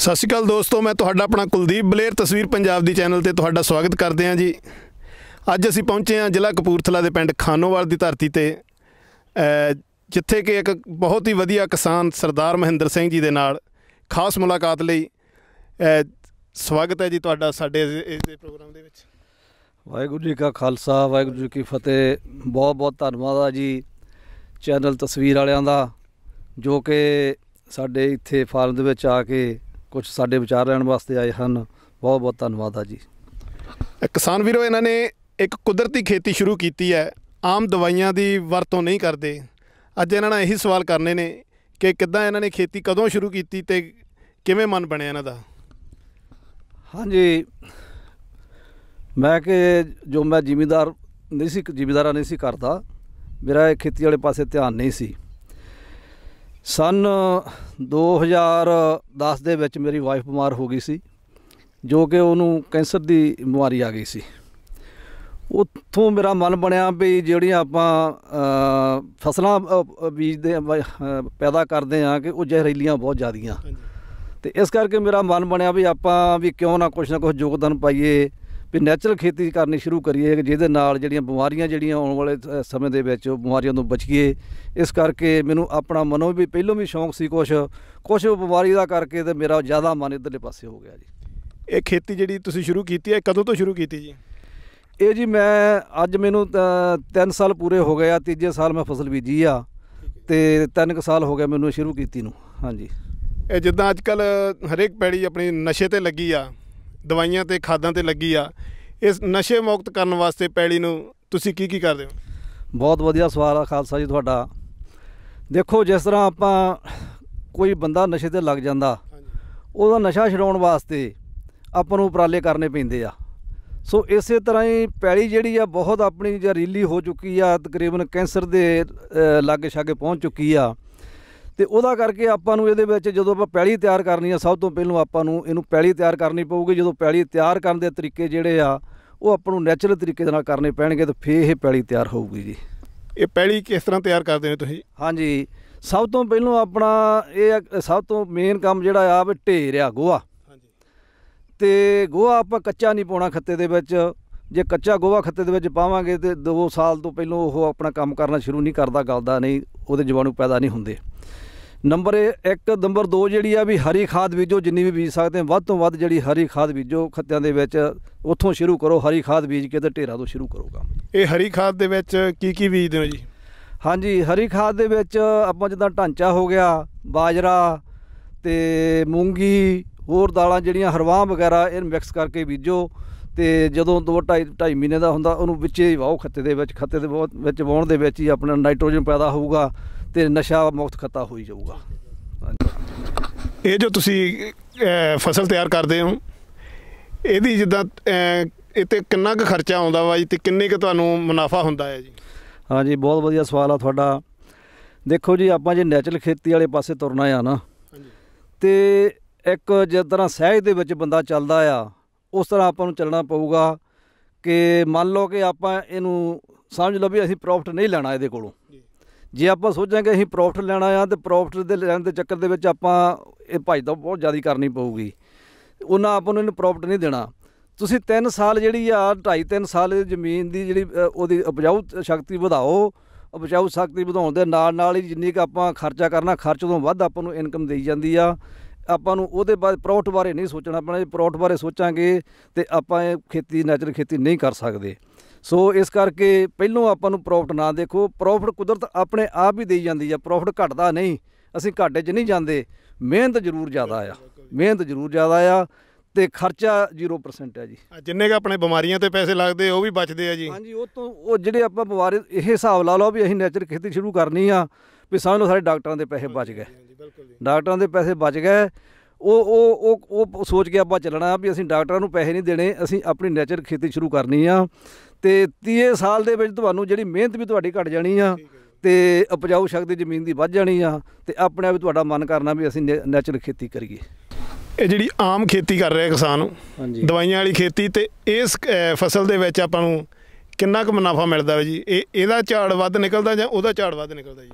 ਸਤਿ ਸ਼੍ਰੀ ਅਕਾਲ ਦੋਸਤੋ ਮੈਂ ਤੁਹਾਡਾ ਆਪਣਾ ਕੁਲਦੀਪ ਬਲੇਰ ਤਸਵੀਰ ਪੰਜਾਬ ਦੀ ਚੈਨਲ ਤੇ ਤੁਹਾਡਾ ਸਵਾਗਤ ਕਰਦੇ ਹਾਂ ਜੀ ਅੱਜ ਅਸੀਂ ਪਹੁੰਚੇ ਹਾਂ ਜ਼ਿਲ੍ਹਾ ਕਪੂਰਥਲਾ ਦੇ ਪਿੰਡ ਖਾਨੋਵਾਲ ਦੀ ਧਰਤੀ ਤੇ ਜਿੱਥੇ ਕਿ ਇੱਕ ਬਹੁਤ ਹੀ ਵਧੀਆ ਕਿਸਾਨ ਸਰਦਾਰ ਮਹਿੰਦਰ ਸਿੰਘ ਜੀ ਦੇ ਨਾਲ ਖਾਸ ਮੁਲਾਕਾਤ ਲਈ ਸਵਾਗਤ ਹੈ ਜੀ ਤੁਹਾਡਾ ਸਾਡੇ ਇਸ ਦੇ ਪ੍ਰੋਗਰਾਮ ਦੇ ਵਿੱਚ ਵਾਹਿਗੁਰੂ ਜੀ ਕਾ ਖਾਲਸਾ ਵਾਹਿਗੁਰੂ ਜੀ ਕੀ ਫਤਿਹ ਬਹੁਤ ਬਹੁਤ ਧੰਨਵਾਦ ਆ ਜੀ ਚੈਨਲ ਤਸਵੀਰ ਵਾਲਿਆਂ ਦਾ ਜੋ ਕਿ ਸਾਡੇ ਇੱਥੇ ਫਾਰਮ ਦੇ ਵਿੱਚ ਆ ਕੇ ਕੁਝ ਸਾਡੇ ਵਿਚਾਰ ਲੈਣ ਵਾਸਤੇ ਆਏ ਹਨ ਬਹੁਤ ਬਹੁਤ ਧੰਨਵਾਦ ਆ ਜੀ ਕਿਸਾਨ ਵੀਰੋ ਇਹਨਾਂ ਨੇ ਇੱਕ ਕੁਦਰਤੀ ਖੇਤੀ ਸ਼ੁਰੂ ਕੀਤੀ ਹੈ ਆਮ ਦਵਾਈਆਂ ਦੀ ਵਰਤੋਂ ਨਹੀਂ ਕਰਦੇ ਅੱਜ ਇਹਨਾਂ ਨੇ ਇਹੀ ਸਵਾਲ ਕਰਨੇ ਨੇ ਕਿ ਕਿੱਦਾਂ ਇਹਨਾਂ ਨੇ ਖੇਤੀ ਕਦੋਂ ਸ਼ੁਰੂ ਕੀਤੀ ਤੇ ਕਿਵੇਂ ਮਨ ਬਣਿਆ ਇਹਨਾਂ ਦਾ ਹਾਂਜੀ ਮੈਂ ਕਿ ਜੋ ਮੈਂ ਜ਼ਿਮੀਦਾਰ ਨਹੀਂ ਸੀ ਜ਼ਿਮੀਦਾਰਾ ਨਹੀਂ ਸੀ ਕਰਦਾ ਮੇਰਾ ਇਹ ਖੇਤੀ ਵਾਲੇ ਪਾਸੇ ਧਿਆਨ ਨਹੀਂ ਸੀ ਸਨ 2010 ਦੇ ਵਿੱਚ ਮੇਰੀ ਵਾਈਫ ਬਿਮਾਰ ਹੋ ਗਈ ਸੀ ਜੋ ਕਿ ਉਹਨੂੰ ਕੈਂਸਰ ਦੀ ਬਿਮਾਰੀ ਆ ਗਈ ਸੀ ਉੱਥੋਂ ਮੇਰਾ ਮਨ ਬਣਿਆ ਵੀ ਜਿਹੜੀਆਂ ਆਪਾਂ ਫਸਲਾਂ ਬੀਜਦੇ ਪੈਦਾ ਕਰਦੇ ਆ ਕਿ ਉਹ ਜ਼ਹਿਰੀਲੀਆਂ ਬਹੁਤ ਜ਼ਿਆਦੀਆਂ ਤੇ ਇਸ ਕਰਕੇ ਮੇਰਾ ਮਨ ਬਣਿਆ ਵੀ ਆਪਾਂ ਵੀ ਕਿਉਂ ਨਾ ਕੁਛ ਨਾ ਕੁਛ ਯੋਗਦਾਨ ਪਾਈਏ ਵੀ ਨੈਚੁਰਲ ਖੇਤੀ ਕਰਨੀ ਸ਼ੁਰੂ ਕਰੀਏ ਜਿਹਦੇ ਨਾਲ ਜਿਹੜੀਆਂ ਬਿਮਾਰੀਆਂ ਜਿਹੜੀਆਂ ਆਉਣ ਵਾਲੇ ਸਮੇਂ ਦੇ ਵਿੱਚ ਬਿਮਾਰੀਆਂ ਤੋਂ ਬਚੀਏ ਇਸ ਕਰਕੇ ਮੈਨੂੰ ਆਪਣਾ ਮਨੋਂ ਵੀ ਪਹਿਲੋਂ ਵੀ ਸ਼ੌਂਕ ਸੀ ਕੁਝ ਕੁਝ ਬਿਮਾਰੀ ਦਾ ਕਰਕੇ ਤੇ ਮੇਰਾ ਜ਼ਿਆਦਾ ਮਨ ਇਧਰਲੇ ਪਾਸੇ ਹੋ ਗਿਆ ਜੀ ਇਹ ਖੇਤੀ ਜਿਹੜੀ ਤੁਸੀਂ ਸ਼ੁਰੂ ਕੀਤੀ ਹੈ ਕਦੋਂ ਤੋਂ ਸ਼ੁਰੂ ਕੀਤੀ ਜੀ ਇਹ ਜੀ ਮੈਂ ਅੱਜ ਮੈਨੂੰ 3 ਸਾਲ ਪੂਰੇ ਹੋ ਗਏ ਆ ਤੀਜੇ ਸਾਲ ਮੈਂ ਫਸਲ ਬੀਜੀ ਆ ਤੇ 3 ਸਾਲ ਹੋ ਗਏ ਮੈਨੂੰ ਸ਼ੁਰੂ ਕੀਤੀ ਨੂੰ ਹਾਂਜੀ ਇਹ ਜਿੱਦਾਂ ਅੱਜ ਕੱਲ ਹਰੇਕ ਪੈੜੀ ਆਪਣੀ ਨਸ਼ੇ ਤੇ ਲੱਗੀ ਆ ਦਵਾਈਆਂ ਤੇ ਖਾਦਾਂ ਤੇ ਲੱਗੀ ਆ ਇਸ ਨਸ਼ੇ ਮੁਕਤ ਕਰਨ ਵਾਸਤੇ ਪੈੜੀ ਨੂੰ ਤੁਸੀਂ ਕੀ ਕੀ ਕਰਦੇ ਹੋ ਬਹੁਤ ਵਧੀਆ ਸਵਾਲ ਆ ਖਾਲਸਾ ਜੀ ਤੁਹਾਡਾ ਦੇਖੋ ਜਿਸ ਤਰ੍ਹਾਂ ਆਪਾਂ ਕੋਈ ਬੰਦਾ ਨਸ਼ੇ ਤੇ ਲੱਗ ਜਾਂਦਾ ਉਹਦਾ ਨਸ਼ਾ ਛਡਾਉਣ ਵਾਸਤੇ ਆਪਾਂ ਨੂੰ ਉਪਰਾਲੇ ਕਰਨੇ ਪੈਂਦੇ ਆ ਸੋ ਇਸੇ ਤਰ੍ਹਾਂ ਹੀ ਪੈੜੀ ਜਿਹੜੀ ਆ ਬਹੁਤ ਆਪਣੀ ਜਰੀਲੀ ਹੋ ਚੁੱਕੀ ਆ ਤਕਰੀਬਨ ਕੈਂਸਰ ਦੇ ਲੱਗ ਛਾਗੇ ਪਹੁੰਚ ਚੁੱਕੀ ਆ ਤੇ ਉਹਦਾ ਕਰਕੇ ਆਪਾਂ ਨੂੰ ਇਹਦੇ ਵਿੱਚ ਜਦੋਂ ਆਪਾਂ ਪੈਲੀ ਤਿਆਰ ਕਰਨੀ ਆ ਸਭ ਤੋਂ ਪਹਿਲਾਂ ਆਪਾਂ ਨੂੰ ਇਹਨੂੰ ਪੈਲੀ ਤਿਆਰ ਕਰਨੀ ਪਊਗੀ ਜਦੋਂ ਪੈਲੀ ਤਿਆਰ ਕਰਨ ਦੇ ਤਰੀਕੇ ਜਿਹੜੇ ਆ ਉਹ ਆਪਾਂ ਨੂੰ ਨੇਚਰਲ ਤਰੀਕੇ ਦੇ ਨਾਲ ਕਰਨੇ ਪੈਣਗੇ ਤਾਂ ਫੇਰ ਇਹ ਪੈਲੀ ਤਿਆਰ ਹੋਊਗੀ ਜੀ ਇਹ ਪੈਲੀ ਕਿਸ ਤਰ੍ਹਾਂ ਤਿਆਰ ਕਰਦੇ ਨੇ ਤੁਸੀਂ ਹਾਂਜੀ ਸਭ ਤੋਂ ਪਹਿਲਾਂ ਆਪਣਾ ਇਹ ਸਭ ਤੋਂ ਮੇਨ ਕੰਮ ਜਿਹੜਾ ਆ ਵੀ ਢੇਰ ਆ ਗੋਆ ਹਾਂਜੀ ਤੇ ਗੋਆ ਆਪਾਂ ਕੱਚਾ ਨਹੀਂ ਪਾਉਣਾ ਖੱਤੇ ਦੇ ਵਿੱਚ ਜੇ ਕੱਚਾ ਗੋਆ ਖੱਤੇ ਦੇ ਵਿੱਚ ਪਾਵਾਂਗੇ ਤੇ 2 ਸਾਲ ਤੋਂ ਪਹਿਲਾਂ ਉਹ ਆਪਣਾ ਕੰਮ ਕਰਨਾ ਸ਼ੁਰੂ ਨਹੀਂ ਕਰਦਾ ਗਲਦਾ ਨਹੀਂ ਉਹਦੇ ਜਵਾਨੂ ਪੈਦਾ ਨਹੀਂ ਹੁੰਦੇ ਨੰਬਰ 1 ਨੰਬਰ 2 ਜਿਹੜੀ ਆ ਵੀ ਹਰੀ ਖਾਦ ਬੀਜੋ ਜਿੰਨੀ ਵੀ ਬੀਜ ਸਕਦੇ ਵੱਧ ਤੋਂ ਵੱਧ ਜਿਹੜੀ ਹਰੀ ਖਾਦ ਬੀਜੋ ਖੱਤਿਆਂ ਦੇ ਵਿੱਚ ਉੱਥੋਂ ਸ਼ੁਰੂ ਕਰੋ ਹਰੀ ਖਾਦ ਬੀਜ ਕੇ ਤੇ ਢੇਰਾ ਤੋਂ ਸ਼ੁਰੂ ਕਰੋ ਕੰਮ ਇਹ ਹਰੀ ਖਾਦ ਦੇ ਵਿੱਚ ਕੀ ਕੀ ਬੀਜਦੇ ਹੋ ਜੀ ਹਾਂਜੀ ਹਰੀ ਖਾਦ ਦੇ ਵਿੱਚ ਆਪਾਂ ਜਿੱਦਾਂ ਢਾਂਚਾ ਹੋ ਗਿਆ ਬਾਜਰਾ ਤੇ ਮੂੰਗੀ ਹੋਰ ਦਾਲਾਂ ਜਿਹੜੀਆਂ ਹਰਵਾਹ ਵਗੈਰਾ ਇਹ ਮਿਕਸ ਕਰਕੇ ਬੀਜੋ ਤੇ ਜਦੋਂ 2 2.5 2.5 ਮਹੀਨੇ ਦਾ ਹੁੰਦਾ ਉਹਨੂੰ ਵਿੱਚੇ ਹੀ ਵਾਓ ਖੱਤੇ ਦੇ ਵਿੱਚ ਖੱਤੇ ਦੇ ਵਿੱਚ ਵਾਉਣ ਦੇ ਵਿੱਚ ਹੀ ਆਪਣਾ ਨਾਈਟ੍ਰੋਜਨ ਪੈਦਾ ਹੋਊਗਾ ਤੇ ਨਸ਼ਾ ਮੁਕਤ ਖਤਾ ਹੋਈ ਜਾਊਗਾ ਇਹ ਜੋ ਤੁਸੀਂ ਫਸਲ ਤਿਆਰ ਕਰਦੇ ਹੋ ਇਹਦੀ ਜਿੱਦਾਂ ਇਹ ਤੇ ਕਿੰਨਾ ਕੁ ਖਰਚਾ ਆਉਂਦਾ ਵਾ ਜੀ ਤੇ ਕਿੰਨੇ ਕੁ ਤੁਹਾਨੂੰ ਮੁਨਾਫਾ ਹੁੰਦਾ ਹੈ ਜੀ ਹਾਂ ਜੀ ਬਹੁਤ ਵਧੀਆ ਸਵਾਲ ਆ ਤੁਹਾਡਾ ਦੇਖੋ ਜੀ ਆਪਾਂ ਜੇ ਨੇਚਰਲ ਖੇਤੀ ਵਾਲੇ ਪਾਸੇ ਤੁਰਨਾ ਆ ਨਾ ਤੇ ਇੱਕ ਜਿਸ ਤਰ੍ਹਾਂ ਸਹਿਜ ਦੇ ਵਿੱਚ ਬੰਦਾ ਚੱਲਦਾ ਆ ਉਸ ਤਰ੍ਹਾਂ ਆਪਾਂ ਨੂੰ ਚੱਲਣਾ ਪਊਗਾ ਕਿ ਮੰਨ ਲਓ ਕਿ ਆਪਾਂ ਇਹਨੂੰ ਸਮਝ ਲਓ ਵੀ ਅਸੀਂ ਪ੍ਰੋਫਿਟ ਨਹੀਂ ਲੈਣਾ ਇਹਦੇ ਕੋਲੋਂ ਜੇ ਆਪਾਂ ਸੋਚਾਂਗੇ ਅਸੀਂ ਪ੍ਰੋਫਿਟ ਲੈਣਾ ਆ ਤੇ ਪ੍ਰੋਫਿਟ ਦੇ ਲੈਣ ਦੇ ਚੱਕਰ ਦੇ ਵਿੱਚ ਆਪਾਂ ਇਹ ਭਾਈ ਤਾਂ ਬਹੁਤ ਜ਼ਿਆਦਾ ਕਰਨੀ ਪਊਗੀ ਉਹਨਾਂ ਆਪ ਨੂੰ ਇਹਨੂੰ ਪ੍ਰੋਫਿਟ ਨਹੀਂ ਦੇਣਾ ਤੁਸੀਂ 3 ਸਾਲ ਜਿਹੜੀ ਆ 2.5 3 ਸਾਲ ਜ਼ਮੀਨ ਦੀ ਜਿਹੜੀ ਉਹਦੀ ਉਪਜਾਊ ਸ਼ਕਤੀ ਵਧਾਓ ਉਪਜਾਊ ਸ਼ਕਤੀ ਵਧਾਉਣ ਦੇ ਨਾਲ ਨਾਲ ਹੀ ਜਿੰਨੀ ਕ ਆਪਾਂ ਖਰਚਾ ਕਰਨਾ ਖਰਚ ਤੋਂ ਵੱਧ ਆਪਾਂ ਨੂੰ ਇਨਕਮ ਦੇਈ ਜਾਂਦੀ ਆ ਆਪਾਂ ਨੂੰ ਉਹਦੇ ਬਾਅਦ ਪ੍ਰੋਫਿਟ ਬਾਰੇ ਨਹੀਂ ਸੋਚਣਾ ਪੈਣਾ ਜੇ ਪ੍ਰੋਫਿਟ ਬਾਰੇ ਸੋਚਾਂਗੇ ਤੇ ਆਪਾਂ ਇਹ ਖੇਤੀ ਨੈਚਰਲ ਖੇਤੀ ਨਹੀਂ ਕਰ ਸਕਦੇ ਸੋ ਇਸ ਕਰਕੇ ਪਹਿਲੋਂ ਆਪਾਂ ਨੂੰ ਪ੍ਰੋਫਿਟ ਨਾ ਦੇਖੋ ਪ੍ਰੋਫਿਟ ਕੁਦਰਤ ਆਪਣੇ ਆਪ ਹੀ ਦੇਈ ਜਾਂਦੀ ਆ ਪ੍ਰੋਫਿਟ ਘਟਦਾ ਨਹੀਂ ਅਸੀਂ ਘਾਟੇ 'ਚ ਨਹੀਂ ਜਾਂਦੇ ਮਿਹਨਤ ਜ਼ਰੂਰ ਜ਼ਿਆਦਾ ਆ ਮਿਹਨਤ ਜ਼ਰੂਰ ਜ਼ਿਆਦਾ ਆ ਤੇ ਖਰਚਾ 0% ਆ ਜੀ ਜਿੰਨੇ ਕ ਆਪਣੇ ਬਿਮਾਰੀਆਂ ਤੇ ਪੈਸੇ ਲੱਗਦੇ ਉਹ ਵੀ ਬਚਦੇ ਆ ਜੀ ਹਾਂਜੀ ਉਹ ਤੋਂ ਉਹ ਜਿਹੜੇ ਆਪਾਂ ਬਿਮਾਰੀ ਇਹ ਹਿਸਾਬ ਲਾ ਲਓ ਵੀ ਅਸੀਂ ਨੇਚਰ ਖੇਤੀ ਸ਼ੁਰੂ ਕਰਨੀ ਆ ਵੀ ਸਾਨੂੰ ਸਾਰੇ ਡਾਕਟਰਾਂ ਦੇ ਪੈਸੇ ਬਚ ਗਏ ਡਾਕਟਰਾਂ ਦੇ ਪੈਸੇ ਬਚ ਗਏ ਉਹ ਉਹ ਉਹ ਸੋਚ ਕੇ ਆਪਾਂ ਚੱਲਣਾ ਵੀ ਅਸੀਂ ਡਾਕਟਰਾਂ ਨੂੰ ਪੈਸੇ ਨਹੀਂ ਦੇਣੇ ਅਸੀਂ ਆਪਣੀ ਨੇਚਰ ਖੇਤੀ ਸ਼ੁਰੂ ਕਰਨੀ ਆ ਤੇ 30 ਸਾਲ ਦੇ ਵਿੱਚ ਤੁਹਾਨੂੰ ਜਿਹੜੀ ਮਿਹਨਤ ਵੀ ਤੁਹਾਡੀ ਘਟ ਜਾਣੀ ਆ ਤੇ ਉਪਜਾਊ ਸ਼ਕਤੀ ਜ਼ਮੀਨ ਦੀ ਵੱਧ ਜਾਣੀ ਆ ਤੇ ਆਪਣੇ ਵੀ ਤੁਹਾਡਾ ਮਨ ਕਰਨਾ ਵੀ ਅਸੀਂ ਨੈਚੁਰਲ ਖੇਤੀ ਕਰੀਏ ਇਹ ਜਿਹੜੀ ਆਮ ਖੇਤੀ ਕਰ ਰਿਹਾ ਕਿਸਾਨ ਦਵਾਈਆਂ ਵਾਲੀ ਖੇਤੀ ਤੇ ਇਸ ਫਸਲ ਦੇ ਵਿੱਚ ਆਪਾਂ ਨੂੰ ਕਿੰਨਾ ਕੁ ਮੁਨਾਫਾ ਮਿਲਦਾ ਹੈ ਜੀ ਇਹ ਇਹਦਾ ਝਾੜ ਵੱਧ ਨਿਕਲਦਾ ਜਾਂ ਉਹਦਾ ਝਾੜ ਵੱਧ ਨਿਕਲਦਾ ਜੀ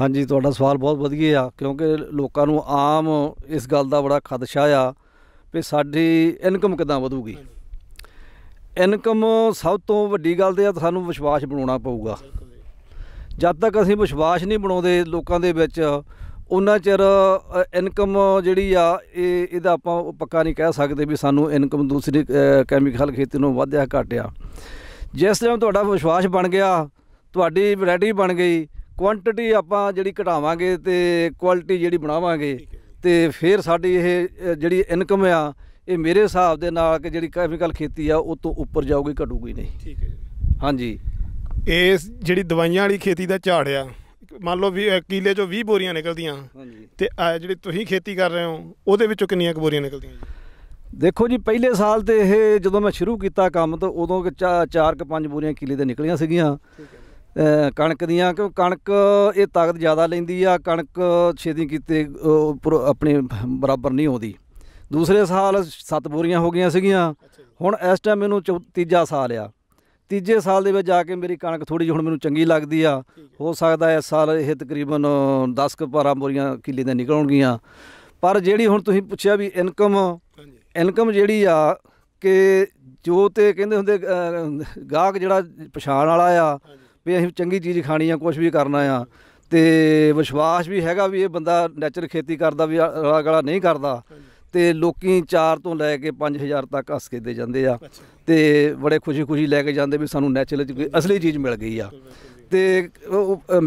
ਹਾਂਜੀ ਤੁਹਾਡਾ ਸਵਾਲ ਬਹੁਤ ਵਧੀਆ ਆ ਕਿਉਂਕਿ ਲੋਕਾਂ ਨੂੰ ਆਮ ਇਸ ਗੱਲ ਦਾ ਬੜਾ ਖਦਸ਼ਾ ਆ ਵੀ ਸਾਡੀ ਇਨਕਮ ਕਿਦਾਂ ਵਧੂਗੀ ਇਨਕਮ ਸਭ ਤੋਂ ਵੱਡੀ ਗੱਲ ਤੇ ਆ ਸਾਨੂੰ ਵਿਸ਼ਵਾਸ ਬਣਾਉਣਾ ਪਊਗਾ ਜਦ ਤੱਕ ਅਸੀਂ ਵਿਸ਼ਵਾਸ ਨਹੀਂ ਬਣਾਉਂਦੇ ਲੋਕਾਂ ਦੇ ਵਿੱਚ ਉਹਨਾਂ ਚਿਰ ਇਨਕਮ ਜਿਹੜੀ ਆ ਇਹ ਇਹਦਾ ਆਪਾਂ ਪੱਕਾ ਨਹੀਂ ਕਹਿ ਸਕਦੇ ਵੀ ਸਾਨੂੰ ਇਨਕਮ ਦੂਸਰੀ ਕੈਮੀਕਲ ਖੇਤੀ ਨੂੰ ਵਧਿਆ ਘਟਿਆ ਜਿਸ ਤਰ੍ਹਾਂ ਤੁਹਾਡਾ ਵਿਸ਼ਵਾਸ ਬਣ ਗਿਆ ਤੁਹਾਡੀ ਵੈਰਾਈਟੀ ਬਣ ਗਈ ਕੁਆਂਟੀਟੀ ਆਪਾਂ ਜਿਹੜੀ ਘਟਾਵਾਂਗੇ ਤੇ ਕੁਆਲਿਟੀ ਜਿਹੜੀ ਬਣਾਵਾਂਗੇ ਤੇ ਫਿਰ ਸਾਡੀ ਇਹ ਜਿਹੜੀ ਇਨਕਮ ਆ ਇਹ ਮੇਰੇ ਹਿਸਾਬ ਦੇ ਨਾਲ ਕਿ ਜਿਹੜੀ ਕੈਮੀਕਲ ਖੇਤੀ ਆ ਉਹ ਤੋਂ ਉੱਪਰ ਜਾਊਗੀ ਘਟੂਗੀ ਨਹੀਂ ਠੀਕ ਹੈ ਜੀ ਹਾਂਜੀ ਇਸ ਜਿਹੜੀ ਦਵਾਈਆਂ ਵਾਲੀ ਖੇਤੀ ਦਾ ਝਾੜ ਆ ਮੰਨ ਲਓ ਵੀ ਕਿਲੇ ਚੋਂ 20 ਬੋਰੀਆਂ ਨਿਕਲਦੀਆਂ ਹਾਂਜੀ ਤੇ ਆ ਜਿਹੜੀ ਤੁਸੀਂ ਖੇਤੀ ਕਰ ਰਹੇ ਹੋ ਉਹਦੇ ਵਿੱਚੋਂ ਕਿੰਨੀਆਂ ਬੋਰੀਆਂ ਨਿਕਲਦੀਆਂ ਜੀ ਦੇਖੋ ਜੀ ਪਹਿਲੇ ਸਾਲ ਤੇ ਇਹ ਜਦੋਂ ਮੈਂ ਸ਼ੁਰੂ ਕੀਤਾ ਕੰਮ ਤਾਂ ਉਦੋਂ ਚਾਰ ਕ ਪੰਜ ਬੋਰੀਆਂ ਕਿਲੇ ਦੇ ਨਿਕਲੀਆਂ ਸੀਗੀਆਂ ਕਣਕ ਦੀਆਂ ਕਿਉਂ ਕਣਕ ਇਹ ਤਾਕਤ ਜ਼ਿਆਦਾ ਲੈਂਦੀ ਆ ਕਣਕ ਛੇਤੀ ਕੀਤੇ ਆਪਣੇ ਬਰਾਬਰ ਨਹੀਂ ਆਉਂਦੀ ਦੂਸਰੇ ਸਾਲ ਸੱਤ ਬੋਰੀਆਂ ਹੋ ਗਈਆਂ ਸੀਗੀਆਂ ਹੁਣ ਇਸ ਟਾਈਮ ਮੈਨੂੰ ਤੀਜਾ ਸਾਲ ਆ ਤੀਜੇ ਸਾਲ ਦੇ ਵਿੱਚ ਜਾ ਕੇ ਮੇਰੀ ਕਣਕ ਥੋੜੀ ਜਿਹੀ ਹੁਣ ਮੈਨੂੰ ਚੰਗੀ ਲੱਗਦੀ ਆ ਹੋ ਸਕਦਾ ਇਸ ਸਾਲ ਇਹ ਤਕਰੀਬਨ 10 ਕੁ 12 ਬੋਰੀਆਂ ਕਿੱਲੇ ਦੇ ਨਿਕਲਣਗੀਆਂ ਪਰ ਜਿਹੜੀ ਹੁਣ ਤੁਸੀਂ ਪੁੱਛਿਆ ਵੀ ਇਨਕਮ ਇਨਕਮ ਜਿਹੜੀ ਆ ਕਿ ਜੋ ਤੇ ਕਹਿੰਦੇ ਹੁੰਦੇ ਗਾਹਕ ਜਿਹੜਾ ਪਛਾਣ ਵਾਲਾ ਆ ਵੀ ਅਸੀਂ ਚੰਗੀ ਚੀਜ਼ ਖਾਣੀ ਆ ਕੁਝ ਵੀ ਕਰਨਾ ਆ ਤੇ ਵਿਸ਼ਵਾਸ ਵੀ ਹੈਗਾ ਵੀ ਇਹ ਬੰਦਾ ਨੇਚਰ ਖੇਤੀ ਕਰਦਾ ਵੀ ਗਲਾ ਨਹੀਂ ਕਰਦਾ ਤੇ ਲੋਕੀ 4 ਤੋਂ ਲੈ ਕੇ 5000 ਤੱਕ ਹੱਸ ਕੇ ਦੇ ਜਾਂਦੇ ਆ ਤੇ ਬੜੇ ਖੁਸ਼ੀ-ਖੁਸ਼ੀ ਲੈ ਕੇ ਜਾਂਦੇ ਵੀ ਸਾਨੂੰ ਨੈਚੁਰਲ ਚ ਕੋਈ ਅਸਲੀ ਚੀਜ਼ ਮਿਲ ਗਈ ਆ ਤੇ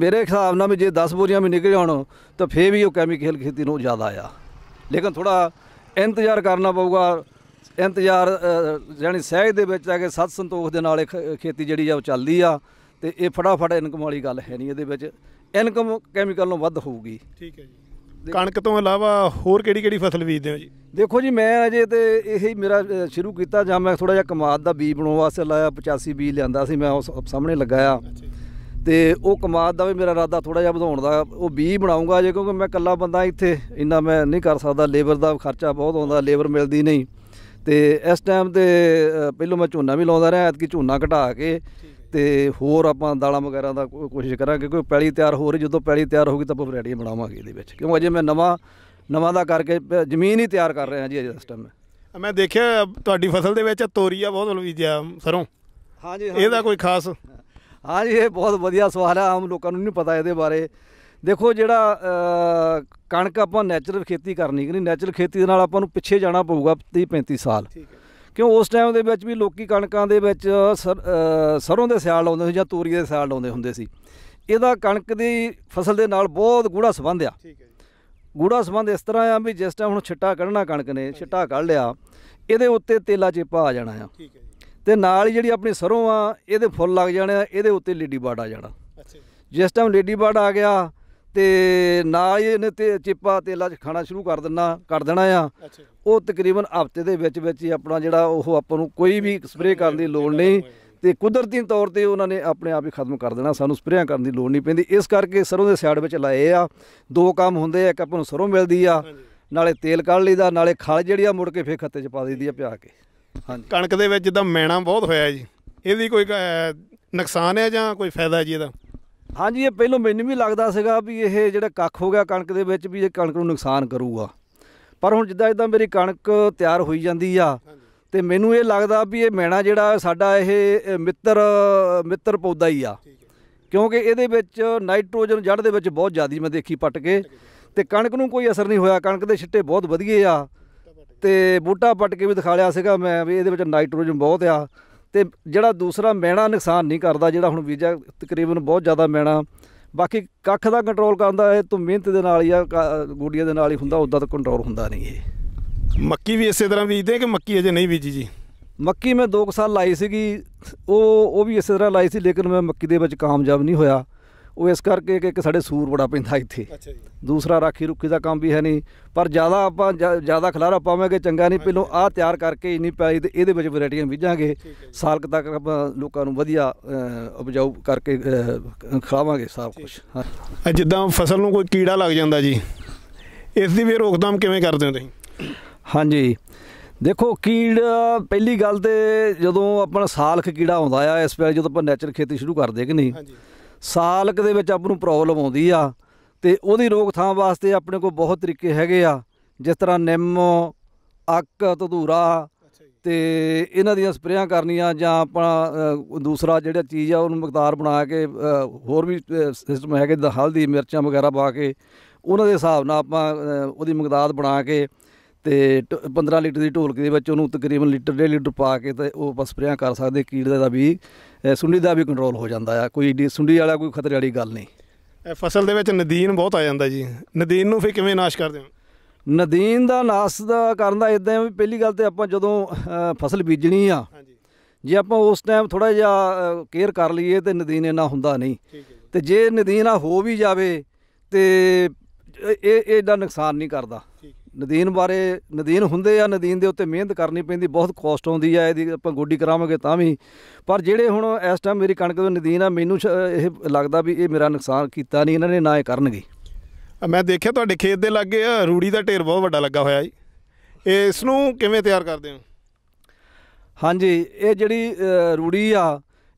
ਮੇਰੇ ਹਿਸਾਬ ਨਾਲ ਵੀ ਜੇ 10 ਬੋਰੀਆਂ ਵੀ ਨਿਕਲ ਜਾਣ ਤਾਂ ਫੇਰ ਵੀ ਉਹ ਕੈਮੀਕਲ ਖੇਤੀ ਨੂੰ ਜ਼ਿਆਦਾ ਆ ਲੇਕਿਨ ਥੋੜਾ ਇੰਤਜ਼ਾਰ ਕਰਨਾ ਪਊਗਾ ਇੰਤਜ਼ਾਰ ਜਾਨੀ ਸਹਿਜ ਦੇ ਵਿੱਚ ਆ ਕੇ ਸਤ ਸੰਤੋਖ ਦੇ ਨਾਲ ਖੇਤੀ ਜਿਹੜੀ ਆ ਉਹ ਚੱਲਦੀ ਆ ਤੇ ਇਹ ਫਟਾਫਟ ਇਨਕਮ ਵਾਲੀ ਗੱਲ ਹੈ ਨਹੀਂ ਇਹਦੇ ਵਿੱਚ ਇਨਕਮ ਕੈਮੀਕਲ ਨੂੰ ਵੱਧ ਹੋਊਗੀ ਠੀਕ ਹੈ ਜੀ ਕਣਕ ਤੋਂ ਇਲਾਵਾ ਹੋਰ ਕਿਹੜੀ-ਕਿਹੜੀ ਫਸਲ ਬੀਜਦੇ ਹੋ ਜੀ ਦੇਖੋ ਜੀ ਮੈਂ ਅਜੇ ਤੇ ਇਹੀ ਮੇਰਾ ਸ਼ੁਰੂ ਕੀਤਾ ਜਾਂ ਮੈਂ ਥੋੜਾ ਜਿਹਾ ਕਮਾਦ ਦਾ ਬੀਜ ਬਣਾਉਣ ਵਾਸਤੇ ਲਾਇਆ 85 ਬੀਜ ਲਿਆਂਦਾ ਸੀ ਮੈਂ ਉਸ ਸਾਹਮਣੇ ਲਗਾਇਆ ਤੇ ਉਹ ਕਮਾਦ ਦਾ ਵੀ ਮੇਰਾ ਇਰਾਦਾ ਥੋੜਾ ਜਿਹਾ ਵਧਾਉਣ ਦਾ ਉਹ ਬੀਜ ਬਣਾਉਂਗਾ ਜੇ ਕਿਉਂਕਿ ਮੈਂ ਇਕੱਲਾ ਬੰਦਾ ਇੱਥੇ ਇੰਨਾ ਮੈਂ ਨਹੀਂ ਕਰ ਸਕਦਾ ਲੇਬਰ ਦਾ ਖਰਚਾ ਬਹੁਤ ਆਉਂਦਾ ਲੇਬਰ ਮਿਲਦੀ ਨਹੀਂ ਤੇ ਇਸ ਟਾਈਮ ਤੇ ਪਹਿਲੋਂ ਮੈਂ ਝੋਨਾ ਵੀ ਲਾਉਂਦਾ ਰਿਹਾ ਐਤਕੀ ਝੋਨਾ ਘਟਾ ਕੇ ਤੇ ਹੋਰ ਆਪਾਂ ਦਾਲਾਂ ਵਗੈਰਾ ਦਾ ਕੋਸ਼ਿਸ਼ ਕਰਾਂਗੇ ਕਿਉਂਕਿ ਪੈਲੀ ਤਿਆਰ ਹੋ ਰਹੀ ਜਦੋਂ ਪੈਲੀ ਤਿਆਰ ਹੋਗੀ ਤਾਂ ਆਪਾਂ ਵੈਰਾਈਟੀ ਬਣਾਵਾਂਗੇ ਇਹਦੇ ਵਿੱਚ ਕਿਉਂ ਅਜੇ ਮੈਂ ਨਵਾਂ ਨਵਾਂ ਦਾ ਕਰਕੇ ਜ਼ਮੀਨ ਹੀ ਤਿਆਰ ਕਰ ਰਿਹਾ ਜੀ ਅਜੇ ਇਸ ਟਾਈਮ ਮੈਂ ਦੇਖਿਆ ਤੁਹਾਡੀ ਫਸਲ ਦੇ ਵਿੱਚ ਤੋਰੀਆ ਬਹੁਤ ਬੀਜਿਆ ਸਰੋਂ ਹਾਂਜੀ ਇਹਦਾ ਕੋਈ ਖਾਸ ਹਾਂਜੀ ਇਹ ਬਹੁਤ ਵਧੀਆ ਸਵਾਲ ਆ ਆਮ ਲੋਕਾਂ ਨੂੰ ਨਹੀਂ ਪਤਾ ਇਹਦੇ ਬਾਰੇ ਦੇਖੋ ਜਿਹੜਾ ਕਣਕ ਆਪਾਂ ਨੇਚਰਲ ਖੇਤੀ ਕਰਨੀ ਕਿ ਨਹੀਂ ਨੇਚਰਲ ਖੇਤੀ ਦੇ ਨਾਲ ਆਪਾਂ ਨੂੰ ਪਿੱਛੇ ਜਾਣਾ ਪਊਗਾ 30 35 ਸਾਲ ਠੀਕ ਕਿਉਂ ਉਸ ਟਾਈਮ ਦੇ ਵਿੱਚ ਵੀ ਲੋਕੀ ਕਣਕਾਂ ਦੇ ਵਿੱਚ ਸਰੋਂ ਦੇ ਸਿਆਲ ਲਾਉਂਦੇ ਸੀ ਜਾਂ ਤੂਰੀ ਦੇ ਸਿਆਲ ਲਾਉਂਦੇ ਹੁੰਦੇ ਸੀ ਇਹਦਾ ਕਣਕ ਦੀ ਫਸਲ ਦੇ ਨਾਲ ਬਹੁਤ ਗੂੜਾ ਸੰਬੰਧ ਆ ਠੀਕ ਹੈ ਗੂੜਾ ਸੰਬੰਧ ਇਸ ਤਰ੍ਹਾਂ ਆ ਵੀ ਜਿਸ ਟਾਈਮ ਹੁਣ ਛਿੱਟਾ ਕੱਢਣਾ ਕਣਕ ਨੇ ਛਿੱਟਾ ਕੱਢ ਲਿਆ ਇਹਦੇ ਉੱਤੇ ਤੇਲਾ ਚੇਪਾ ਆ ਜਾਣਾ ਆ ਠੀਕ ਹੈ ਤੇ ਨਾਲ ਜਿਹੜੀ ਆਪਣੀ ਸਰੋਂ ਆ ਇਹਦੇ ਫੁੱਲ ਲੱਗ ਜਾਣੇ ਆ ਇਹਦੇ ਉੱਤੇ ਲੇਡੀ ਬਾਰਡ ਆ ਜਾਣਾ ਅੱਛਾ ਜਿਸ ਟਾਈਮ ਲੇਡੀ ਬਾਰਡ ਆ ਗਿਆ ਤੇ ਨਾ ਇਹਨੇ ਤੇ ਚਿੱਪਾ ਤੇਲਾ 'ਚ ਖਾਣਾ ਸ਼ੁਰੂ ਕਰ ਦਿੰਨਾ ਕਰ ਦੇਣਾ ਆ ਉਹ ਤਕਰੀਬਨ ਹਫਤੇ ਦੇ ਵਿੱਚ ਵਿੱਚ ਹੀ ਆਪਣਾ ਜਿਹੜਾ ਉਹ ਆਪਾਂ ਨੂੰ ਕੋਈ ਵੀ ਸਪਰੇਅ ਕਰਨ ਦੀ ਲੋੜ ਨਹੀਂ ਤੇ ਕੁਦਰਤੀ ਤੌਰ ਤੇ ਉਹਨਾਂ ਨੇ ਆਪਣੇ ਆਪ ਹੀ ਖਤਮ ਕਰ ਦੇਣਾ ਸਾਨੂੰ ਸਪਰੇਆਂ ਕਰਨ ਦੀ ਲੋੜ ਨਹੀਂ ਪੈਂਦੀ ਇਸ ਕਰਕੇ ਸਰੋਂ ਦੇ ਸਾਈਡ ਵਿੱਚ ਲਾਏ ਆ ਦੋ ਕੰਮ ਹੁੰਦੇ ਆ ਇੱਕ ਆਪਾਂ ਨੂੰ ਸਰੋਂ ਮਿਲਦੀ ਆ ਨਾਲੇ ਤੇਲ ਕੱਢ ਲਈਦਾ ਨਾਲੇ ਖਲ ਜਿਹੜੀ ਆ ਮੁੜ ਕੇ ਫੇਰ ਖੱਤੇ 'ਚ ਪਾ ਦਈਦੀ ਆ ਪਿਆ ਕੇ ਹਾਂਜੀ ਕਣਕ ਦੇ ਵਿੱਚ ਜਦੋਂ ਮੈਣਾ ਬਹੁਤ ਹੋਇਆ ਜੀ ਇਹਦੀ ਕੋਈ ਨੁਕਸਾਨ ਹੈ ਜਾਂ ਕੋਈ ਫਾਇਦਾ ਜੀ ਇਹਦਾ ਹਾਂਜੀ ਇਹ ਪਹਿਲਾਂ ਮੈਨੂੰ ਵੀ ਲੱਗਦਾ ਸੀਗਾ ਵੀ ਇਹ ਜਿਹੜਾ ਕੱਖ ਹੋ ਗਿਆ ਕਣਕ ਦੇ ਵਿੱਚ ਵੀ ਇਹ ਕਣਕ ਨੂੰ ਨੁਕਸਾਨ ਕਰੂਗਾ ਪਰ ਹੁਣ ਜਿੱਦਾਂ ਜਿੱਦਾਂ ਮੇਰੀ ਕਣਕ ਤਿਆਰ ਹੋਈ ਜਾਂਦੀ ਆ ਤੇ ਮੈਨੂੰ ਇਹ ਲੱਗਦਾ ਵੀ ਇਹ ਮੈਣਾ ਜਿਹੜਾ ਸਾਡਾ ਇਹ ਮਿੱਤਰ ਮਿੱਤਰ ਪੌਦਾ ਹੀ ਆ ਕਿਉਂਕਿ ਇਹਦੇ ਵਿੱਚ ਨਾਈਟ੍ਰੋਜਨ ਜੜ ਦੇ ਵਿੱਚ ਬਹੁਤ ਜ਼ਿਆਦੀ ਮੈਂ ਦੇਖੀ ਪਟ ਕੇ ਤੇ ਕਣਕ ਨੂੰ ਕੋਈ ਅਸਰ ਨਹੀਂ ਹੋਇਆ ਕਣਕ ਦੇ ਛਿੱਟੇ ਬਹੁਤ ਵਧੀਆ ਆ ਤੇ ਬੂਟਾ ਪਟ ਕੇ ਵੀ ਦਿਖਾ ਲਿਆ ਸੀਗਾ ਮੈਂ ਵੀ ਇਹਦੇ ਵਿੱਚ ਨਾਈਟ੍ਰੋਜਨ ਬਹੁਤ ਆ ਤੇ ਜਿਹੜਾ ਦੂਸਰਾ ਮੈਣਾ ਨੁਕਸਾਨ ਨਹੀਂ ਕਰਦਾ ਜਿਹੜਾ ਹੁਣ ਵੀਜ਼ਾ ਤਕਰੀਬਨ ਬਹੁਤ ਜ਼ਿਆਦਾ ਮੈਣਾ ਬਾਕੀ ਕੱਖ ਦਾ ਕੰਟਰੋਲ ਕਰਦਾ ਇਹ ਤੋਂ ਮਿਹਨਤ ਦੇ ਨਾਲ ਹੀ ਆ ਗੋਡੀਆਂ ਦੇ ਨਾਲ ਹੀ ਹੁੰਦਾ ਉਦਾਂ ਤਾਂ ਕੰਟਰੋਲ ਹੁੰਦਾ ਨਹੀਂ ਇਹ ਮੱਕੀ ਵੀ ਇਸੇ ਤਰ੍ਹਾਂ ਬੀਜਦੇ ਕਿ ਮੱਕੀ ਅਜੇ ਨਹੀਂ ਬੀਜੀ ਜੀ ਮੱਕੀ ਮੈਂ 2 ਸਾਲ ਲਾਈ ਸੀਗੀ ਉਹ ਉਹ ਵੀ ਇਸੇ ਤਰ੍ਹਾਂ ਲਾਈ ਸੀ ਲੇਕਿਨ ਮੈਂ ਮੱਕੀ ਦੇ ਵਿੱਚ ਕਾਮਯਾਬ ਨਹੀਂ ਹੋਇਆ ਉਹ ਇਸ ਕਰਕੇ ਕਿ ਇੱਕ ਸਾਡੇ ਸੂਰ ਬੜਾ ਪੈਂਦਾ ਇੱਥੇ ਅੱਛਾ ਜੀ ਦੂਸਰਾ ਰਾਖੀ ਰੁੱਖੀ ਦਾ ਕੰਮ ਵੀ ਹੈ ਨਹੀਂ ਪਰ ਜ਼ਿਆਦਾ ਆਪਾਂ ਜ਼ਿਆਦਾ ਖਲਾਰਾ ਪਾਵਾਂਗੇ ਚੰਗਾ ਨਹੀਂ ਪਹਿਲੋਂ ਆਹ ਤਿਆਰ ਕਰਕੇ ਇੰਨੀ ਪਾਈ ਤੇ ਇਹਦੇ ਵਿੱਚ ਵੈਰਾਈਟੀਆਂ ਬੀਜਾਂਗੇ ਸਾਲ ਤੱਕ ਆਪਾਂ ਲੋਕਾਂ ਨੂੰ ਵਧੀਆ ਉਪਜਾਊ ਕਰਕੇ ਖਾਵਾਂਗੇ ਸਭ ਕੁਝ ਜਿੱਦਾਂ ਫਸਲ ਨੂੰ ਕੋਈ ਕੀੜਾ ਲੱਗ ਜਾਂਦਾ ਜੀ ਇਸ ਦੀ ਵੀ ਰੋਕਥਾਮ ਕਿਵੇਂ ਕਰਦੇ ਹੋ ਤੁਸੀਂ ਹਾਂਜੀ ਦੇਖੋ ਕੀੜਾ ਪਹਿਲੀ ਗੱਲ ਤੇ ਜਦੋਂ ਆਪਣਾ ਸਾਲਖ ਕੀੜਾ ਆਉਂਦਾ ਆ ਇਸ ਵੇਲੇ ਜਦੋਂ ਆਪਾਂ ਨੇਚਰ ਖੇਤੀ ਸ਼ੁਰੂ ਕਰਦੇ ਕਿ ਨਹੀਂ ਹਾਂਜੀ ਸਾਲਕ ਦੇ ਵਿੱਚ ਆਪ ਨੂੰ ਪ੍ਰੋਬਲਮ ਆਉਂਦੀ ਆ ਤੇ ਉਹਦੀ ਰੋਕਥਾਮ ਵਾਸਤੇ ਆਪਣੇ ਕੋਲ ਬਹੁਤ ਤਰੀਕੇ ਹੈਗੇ ਆ ਜਿਸ ਤਰ੍ਹਾਂ ਨਿੰਮ ਅੱਕ ਤਧੂਰਾ ਤੇ ਇਹਨਾਂ ਦੀਆਂ ਸਪਰੇਆਂ ਕਰਨੀਆਂ ਜਾਂ ਆਪਣਾ ਦੂਸਰਾ ਜਿਹੜਾ ਚੀਜ਼ ਆ ਉਹਨੂੰ ਮਕਦਾਰ ਬਣਾ ਕੇ ਹੋਰ ਵੀ ਸਿਸਟਮ ਹੈਗੇ ਹਲਦੀ ਮਿਰਚਾਂ ਵਗੈਰਾ ਪਾ ਕੇ ਉਹਨਾਂ ਦੇ ਹਿਸਾਬ ਨਾਲ ਆਪਾਂ ਉਹਦੀ ਮਕਦਾਰ ਬਣਾ ਕੇ ਤੇ 15 ਲੀਟਰ ਦੀ ਢੋਲਕ ਦੇ ਵਿੱਚ ਉਹਨੂੰ ਤਕਰੀਬਨ ਲੀਟਰ ਦੇ ਲੀਟਰ ਪਾ ਕੇ ਤੇ ਉਹ ਆਪਾਂ ਸਪਰੇਆਂ ਕਰ ਸਕਦੇ ਕੀੜੇ ਦਾ ਵੀ ਸੁੰਡੀ ਦਾ ਵੀ ਕੰਟਰੋਲ ਹੋ ਜਾਂਦਾ ਆ ਕੋਈ ਸੁੰਡੀ ਵਾਲਾ ਕੋਈ ਖਤਰੇ ਵਾਲੀ ਗੱਲ ਨਹੀਂ ਫਸਲ ਦੇ ਵਿੱਚ ਨਦੀਨ ਬਹੁਤ ਆ ਜਾਂਦਾ ਜੀ ਨਦੀਨ ਨੂੰ ਫਿਰ ਕਿਵੇਂ ਨਾਸ਼ ਕਰਦੇ ਹੋ ਨਦੀਨ ਦਾ ਨਾਸ਼ ਦਾ ਕਰਨ ਦਾ ਇਦਾਂ ਵੀ ਪਹਿਲੀ ਗੱਲ ਤੇ ਆਪਾਂ ਜਦੋਂ ਫਸਲ ਬੀਜਣੀ ਆ ਜੇ ਆਪਾਂ ਉਸ ਟਾਈਮ ਥੋੜਾ ਜਿਹਾ ਕੇਅਰ ਕਰ ਲਈਏ ਤੇ ਨਦੀਨ ਇਹਨਾਂ ਹੁੰਦਾ ਨਹੀਂ ਤੇ ਜੇ ਨਦੀਨ ਆ ਹੋ ਵੀ ਜਾਵੇ ਤੇ ਇਹ ਇਹਦਾ ਨੁਕਸਾਨ ਨਹੀਂ ਕਰਦਾ ਨਦੀਨ ਬਾਰੇ ਨਦੀਨ ਹੁੰਦੇ ਆ ਨਦੀਨ ਦੇ ਉੱਤੇ ਮਿਹਨਤ ਕਰਨੀ ਪੈਂਦੀ ਬਹੁਤ ਕੋਸਟ ਆਉਂਦੀ ਆ ਇਹਦੀ ਆਪਾਂ ਗੋਡੀ ਕਰਾਵਾਂਗੇ ਤਾਂ ਵੀ ਪਰ ਜਿਹੜੇ ਹੁਣ ਇਸ ਟਾਈਮ ਮੇਰੀ ਕਣਕ ਦੇ ਨਦੀਨ ਆ ਮੈਨੂੰ ਇਹ ਲੱਗਦਾ ਵੀ ਇਹ ਮੇਰਾ ਨੁਕਸਾਨ ਕੀਤਾ ਨਹੀਂ ਇਹਨਾਂ ਨੇ ਨਾ ਇਹ ਕਰਨਗੇ ਮੈਂ ਦੇਖਿਆ ਤੁਹਾਡੇ ਖੇਤ ਦੇ ਆ ਰੂੜੀ ਦਾ ਢੇਰ ਬਹੁਤ ਵੱਡਾ ਲੱਗਾ ਹੋਇਆ ਜੀ ਇਸ ਨੂੰ ਕਿਵੇਂ ਤਿਆਰ ਕਰਦੇ ਹੋ ਹਾਂਜੀ ਇਹ ਜਿਹੜੀ ਰੂੜੀ ਆ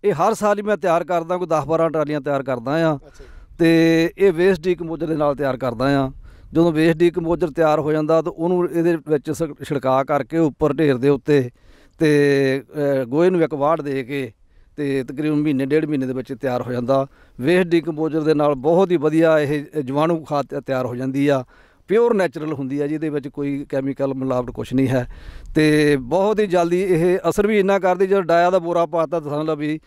ਇਹ ਹਰ ਸਾਲ ਹੀ ਮੈਂ ਤਿਆਰ ਕਰਦਾ ਕੋਈ 10-12 ਟਰਾਲੀਆਂ ਤਿਆਰ ਕਰਦਾ ਆ ਤੇ ਇਹ ਵੇਸਟ ਡੀਕੰਪੋਜ਼ਰ ਦੇ ਨਾਲ ਤਿਆਰ ਕਰਦਾ ਆ ਜਦੋਂ ਵੇਸਟ ਡੀਕੰਪੋਜ਼ਰ ਤਿਆਰ ਹੋ ਜਾਂਦਾ ਤਾਂ ਉਹਨੂੰ ਇਹਦੇ ਵਿੱਚ ਛਿੜਕਾ ਕਰਕੇ ਉੱਪਰ ਢੇਰ ਦੇ ਉੱਤੇ ਤੇ ਗੋਏ ਨੂੰ ਇੱਕ ਵਾੜ ਦੇ ਕੇ ਤੇ ਤਕਰੀਬਨ ਮਹੀਨੇ ਡੇਢ ਮਹੀਨੇ ਦੇ ਵਿੱਚ ਤਿਆਰ ਹੋ ਜਾਂਦਾ ਵੇਸਟ ਡੀਕੰਪੋਜ਼ਰ ਦੇ ਨਾਲ ਬਹੁਤ ਹੀ ਵਧੀਆ ਇਹ ਜਵਾਨੂ ਖਾਦ ਤਿਆਰ ਹੋ ਜਾਂਦੀ ਆ ਪਿਓਰ ਨੇਚਰਲ ਹੁੰਦੀ ਹੈ ਜਿਹਦੇ ਵਿੱਚ ਕੋਈ ਕੈਮੀਕਲ ਮਿਲਾਵਟ ਕੁਝ ਨਹੀਂ ਹੈ ਤੇ ਬਹੁਤ ਹੀ ਜਲਦੀ ਇਹ ਅਸਰ ਵੀ ਇੰਨਾ ਕਰਦੀ ਜਦੋਂ ਡਾਇਆ ਦਾ ਬੋਰਾ ਪਾਤਾ ਤਾਂ ਸਮਝ ਲਓ ਵੀ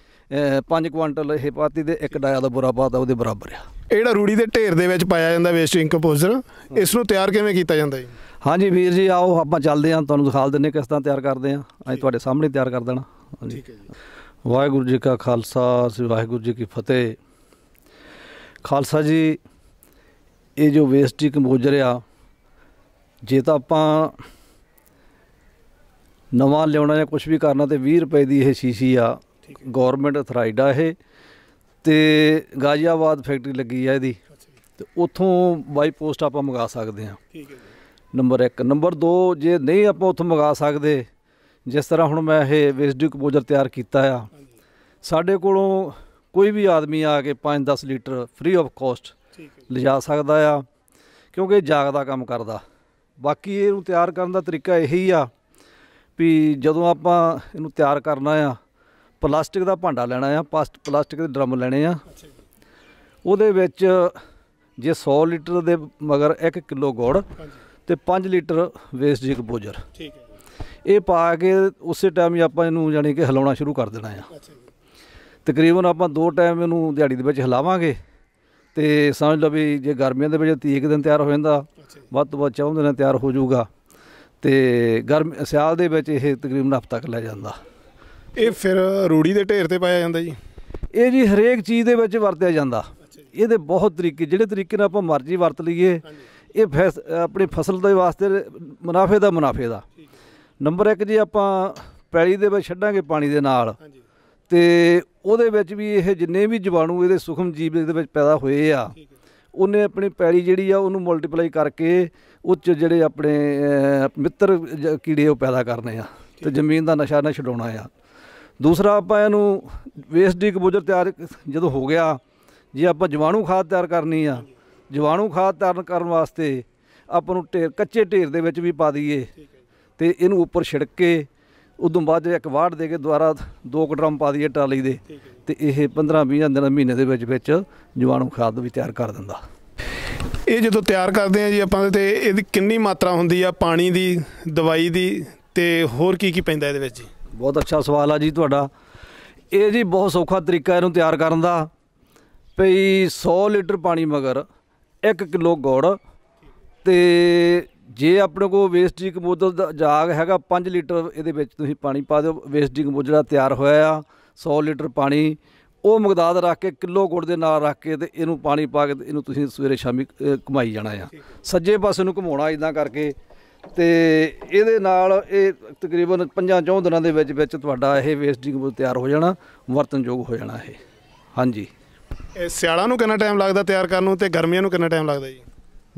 5 ਕੁਇੰਟਲ ਇਹ ਪਾਤੀ ਦੇ ਇੱਕ ਡਾਇਆ ਦਾ ਬੋਰਾ ਪਾਤਾ ਉਹਦੇ ਬਰਾਬਰ ਆ ਇਹੜਾ ਰੂੜੀ ਦੇ ਢੇਰ ਦੇ ਵਿੱਚ ਪਾਇਆ ਜਾਂਦਾ ਵੇਸਟ ਕੰਪੋਜ਼ਰ ਇਸ ਨੂੰ ਤਿਆਰ ਕਿਵੇਂ ਕੀਤਾ ਜਾਂਦਾ ਜੀ ਹਾਂਜੀ ਵੀਰ ਜੀ ਆਓ ਆਪਾਂ ਚੱਲਦੇ ਹਾਂ ਤੁਹਾਨੂੰ ਦਿਖਾ ਦਿੰਨੇ ਕਿਸ ਤਰ੍ਹਾਂ ਤਿਆਰ ਕਰਦੇ ਆ ਅੱਜ ਤੁਹਾਡੇ ਸਾਹਮਣੇ ਤਿਆਰ ਕਰ ਦੇਣਾ ਹਾਂਜੀ ਵਾਹਿਗੁਰੂ ਜੀ ਕਾ ਖਾਲਸਾ ਸਿ ਵਾਹਿਗੁਰੂ ਜੀ ਕੀ ਫਤਿਹ ਖਾਲਸਾ ਜੀ ਇਹ ਜੋ ਵੇਸਟੀ ਕੰਪੋਜ਼ਰ ਆ ਜੇ ਤਾਂ ਆਪਾਂ ਨਵਾਂ ਲਿਆਉਣਾ ਜਾਂ ਕੁਝ ਵੀ ਕਰਨਾ ਤੇ 20 ਰੁਪਏ ਦੀ ਇਹ ਸ਼ੀਸ਼ੀ ਆ ਗਵਰਨਮੈਂਟ ਅਥਰਾਈਡ ਆ ਇਹ ਤੇ ਗਾਜ਼ੀਆਬਾਦ ਫੈਕਟਰੀ ਲੱਗੀ ਆ ਇਹਦੀ ਤੇ ਉਥੋਂ ਬਾਈ ਪੋਸਟ ਆਪਾਂ ਮੰਗਾ ਸਕਦੇ ਆ ਠੀਕ ਹੈ ਨੰਬਰ 1 ਨੰਬਰ 2 ਜੇ ਨਹੀਂ ਆਪਾਂ ਉਥੋਂ ਮੰਗਾ ਸਕਦੇ ਜਿਸ ਤਰ੍ਹਾਂ ਹੁਣ ਮੈਂ ਇਹ ਵੇਸਟ ਬੋਜਰ ਤਿਆਰ ਕੀਤਾ ਆ ਸਾਡੇ ਕੋਲੋਂ ਕੋਈ ਵੀ ਆਦਮੀ ਆ ਕੇ 5-10 ਲੀਟਰ ਫ੍ਰੀ ਆਫ ਕਾਸਟ ਲਿਜਾ ਸਕਦਾ ਆ ਕਿਉਂਕਿ ਇਹ ਜਾਗਦਾ ਕੰਮ ਕਰਦਾ ਬਾਕੀ ਇਹਨੂੰ ਤਿਆਰ ਕਰਨ ਦਾ ਤਰੀਕਾ ਇਹੀ ਆ ਵੀ ਜਦੋਂ ਆਪਾਂ ਇਹਨੂੰ ਤਿਆਰ ਕਰਨਾ ਆ ਪਲਾਸਟਿਕ ਦਾ ਭਾਂਡਾ ਲੈਣਾ ਆ ਪਾਸਟ ਪਲਾਸਟਿਕ ਦੇ ਡਰਮ ਲੈਣੇ ਆ ਉਹਦੇ ਵਿੱਚ ਜੇ 100 ਲੀਟਰ ਦੇ ਮਗਰ 1 ਕਿਲੋ ਗੁੜ ਤੇ 5 ਲੀਟਰ ਵੇਸਟ ਜਿਕ ਬੋਜਰ ਠੀਕ ਹੈ ਇਹ ਪਾ ਕੇ ਉਸੇ ਟਾਈਮ ਹੀ ਆਪਾਂ ਇਹਨੂੰ ਜਾਨੀ ਕਿ ਹਿਲਾਉਣਾ ਸ਼ੁਰੂ ਕਰ ਦੇਣਾ ਆ ਤਕਰੀਬਨ ਆਪਾਂ ਦੋ ਟਾਈਮ ਇਹਨੂੰ ਦਿਹਾੜੀ ਦੇ ਵਿੱਚ ਹਿਲਾਵਾਂਗੇ ਤੇ ਸਮਝ ਲਓ ਵੀ ਜੇ ਗਰਮੀਆਂ ਦੇ ਵਿੱਚ ਇੱਕ ਦਿਨ ਤਿਆਰ ਹੋ ਜਾਂਦਾ ਵੱਧ ਤੋਂ ਵੱਧ 14 ਦਿਨਾਂ ਤਿਆਰ ਹੋ ਜਾਊਗਾ ਤੇ ਗਰਮ ਸਿਆਲ ਦੇ ਵਿੱਚ ਇਹ ਤਕਰੀਬਨ ਹਫ਼ਤਾ ਕ ਲੈ ਜਾਂਦਾ ਇਹ ਫਿਰ ਰੂੜੀ ਦੇ ਢੇਰ ਤੇ ਪਾਇਆ ਜਾਂਦਾ ਜੀ ਇਹ ਜੀ ਹਰੇਕ ਚੀਜ਼ ਦੇ ਵਿੱਚ ਵਰਤਿਆ ਜਾਂਦਾ ਇਹਦੇ ਬਹੁਤ ਤਰੀਕੇ ਜਿਹੜੇ ਤਰੀਕੇ ਨਾਲ ਆਪਾਂ ਮਰਜ਼ੀ ਵਰਤ ਲਈਏ ਇਹ ਆਪਣੀ ਫਸਲ ਦੇ ਵਾਸਤੇ ਮੁਨਾਫੇ ਦਾ ਮੁਨਾਫੇ ਦਾ ਨੰਬਰ 1 ਜੀ ਆਪਾਂ ਪੈਲੀ ਦੇ ਵਿੱਚ ਛੱਡਾਂਗੇ ਪਾਣੀ ਦੇ ਨਾਲ ਹਾਂਜੀ ਤੇ ਉਹਦੇ ਵਿੱਚ ਵੀ ਇਹ ਜਿੰਨੇ ਵੀ ਜੀਵਾਣੂ ਇਹਦੇ ਸੂਖਮ ਜੀਵ ਦੇ ਵਿੱਚ ਪੈਦਾ ਹੋਏ ਆ ਉਹਨੇ ਆਪਣੀ ਪੈਰੀ ਜਿਹੜੀ ਆ ਉਹਨੂੰ ਮਲਟੀਪਲਾਈ ਕਰਕੇ ਉੱਚ ਜਿਹੜੇ ਆਪਣੇ ਮਿੱਤਰ ਕੀੜੇ ਉਹ ਪੈਦਾ ਕਰਨੇ ਆ ਤੇ ਜ਼ਮੀਨ ਦਾ ਨਸ਼ਾ ਨਾ ਛਡਾਉਣਾ ਆ ਦੂਸਰਾ ਆਪਾਂ ਇਹਨੂੰ ਵੇਸਟ ਕਬੂਜਰ ਤਿਆਰ ਜਦੋਂ ਹੋ ਗਿਆ ਜੇ ਆਪਾਂ ਜੀਵਾਣੂ ਖਾਦ ਤਿਆਰ ਕਰਨੀ ਆ ਜੀਵਾਣੂ ਖਾਦ ਤਿਆਰ ਕਰਨ ਵਾਸਤੇ ਆਪਾਂ ਨੂੰ ਢੇਰ ਕੱਚੇ ਢੇਰ ਦੇ ਵਿੱਚ ਵੀ ਪਾ ਦਈਏ ਤੇ ਇਹਨੂੰ ਉੱਪਰ ਛਿੜਕ ਕੇ ਉਦੋਂ ਬਾਅਦ ਜੇ ਇੱਕ ਵਾੜ ਦੇ ਕੇ ਦੁਬਾਰਾ ਦੋ ਕੁ ਡਰਮ ਪਾ ਦਈਏ ਟਰਾਲੀ ਦੇ ਤੇ ਇਹ 15 20 ਦਿਨ ਮਹੀਨੇ ਦੇ ਵਿੱਚ ਵਿੱਚ ਜਵਾਨੂ ਖਾਦ ਵੀ ਤਿਆਰ ਕਰ ਦਿੰਦਾ ਇਹ ਜਦੋਂ ਤਿਆਰ ਕਰਦੇ ਆ ਜੀ ਆਪਾਂ ਤੇ ਇਹਦੀ ਕਿੰਨੀ ਮਾਤਰਾ ਹੁੰਦੀ ਆ ਪਾਣੀ ਦੀ ਦਵਾਈ ਦੀ ਤੇ ਹੋਰ ਕੀ ਕੀ ਪੈਂਦਾ ਇਹਦੇ ਵਿੱਚ ਜੀ ਬਹੁਤ ਅੱਛਾ ਸਵਾਲ ਆ ਜੀ ਤੁਹਾਡਾ ਇਹ ਜੀ ਬਹੁਤ ਸੌਖਾ ਤਰੀਕਾ ਇਹਨੂੰ ਤਿਆਰ ਕਰਨ ਦਾ ਭਈ 100 ਲੀਟਰ ਪਾਣੀ ਮਗਰ 1 ਕਿਲੋ ਗੁੜ ਤੇ ਜੇ ਆਪਣੇ ਕੋਲ ਵੇਸਟਿੰਗ ਬੋਤਲ ਦਾ ਜਾਗ ਹੈਗਾ 5 ਲੀਟਰ ਇਹਦੇ ਵਿੱਚ ਤੁਸੀਂ ਪਾਣੀ ਪਾ ਦਿਓ ਵੇਸਟਿੰਗ ਬੋਤਲ ਜਿਹੜਾ ਤਿਆਰ ਹੋਇਆ ਆ 100 ਲੀਟਰ ਪਾਣੀ ਉਹ ਮਕਦਾਦ ਰੱਖ ਕੇ ਕਿਲੋ ਗੁੜ ਦੇ ਨਾਲ ਰੱਖ ਕੇ ਤੇ ਇਹਨੂੰ ਪਾਣੀ ਪਾ ਕੇ ਇਹਨੂੰ ਤੁਸੀਂ ਸਵੇਰੇ ਸ਼ਾਮੀ ਕਮਾਈ ਜਾਣਾ ਆ ਸੱਜੇ ਪਾਸੇ ਨੂੰ ਘੁਮਾਉਣਾ ਇਦਾਂ ਕਰਕੇ ਤੇ ਇਹਦੇ ਨਾਲ ਇਹ ਤਕਰੀਬਨ 5-4 ਦਿਨਾਂ ਦੇ ਵਿੱਚ ਵਿੱਚ ਤੁਹਾਡਾ ਇਹ ਵੇਸਟਿੰਗ ਬੋਲ ਤਿਆਰ ਹੋ ਜਾਣਾ ਵਰਤਨਯੋਗ ਹੋ ਜਾਣਾ ਇਹ ਹਾਂਜੀ ਸਿਆਲਾਂ ਨੂੰ ਕਿੰਨਾ ਟਾਈਮ ਲੱਗਦਾ ਤਿਆਰ ਕਰਨ ਨੂੰ ਤੇ ਗਰਮੀਆਂ ਨੂੰ ਕਿੰਨਾ ਟਾਈਮ ਲੱਗਦਾ ਜੀ